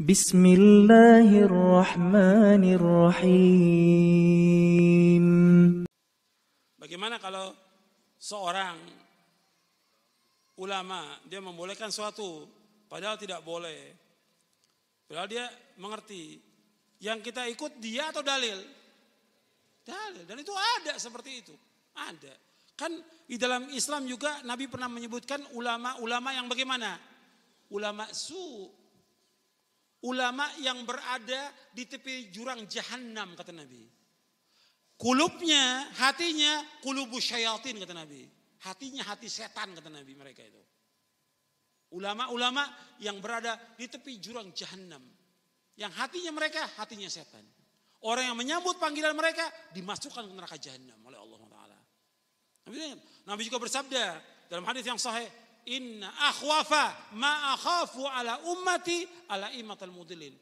بسم الله الرحمن الرحيم Bagaimana kalau seorang ulama dia membolehkan suatu padahal tidak boleh. Padahal dia mengerti yang kita ikut dia atau dalil? Dalil. Dan itu ada seperti itu. Ada. Kan di dalam Islam juga Nabi pernah menyebutkan ulama-ulama yang bagaimana? Ulama su ulama yang berada di tepi jurang jahanam kata Nabi. Kulubnya, hatinya kulubu syayatin kata Nabi. Hatinya hati setan kata Nabi mereka itu. Ulama-ulama yang berada di tepi jurang jahanam. Yang hatinya mereka, hatinya setan. Orang yang menyambut panggilan mereka dimasukkan ke neraka jahanam oleh Allah Taala. Nabi juga bersabda dalam hadis yang sahih, inna akhwafa ma akhafu ala ummati ala imatal mudilin.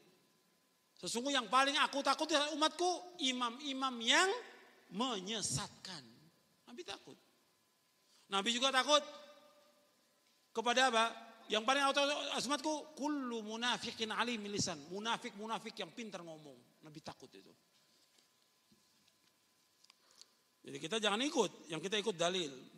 Sesungguhnya yang paling aku takut adalah umatku imam-imam yang menyesatkan. Nabi takut. Nabi juga takut kepada apa? Yang paling aku takut asmatku kullu munafikin alim lisan. Munafik-munafik yang pintar ngomong. Nabi takut itu. Jadi kita jangan ikut, yang kita ikut dalil.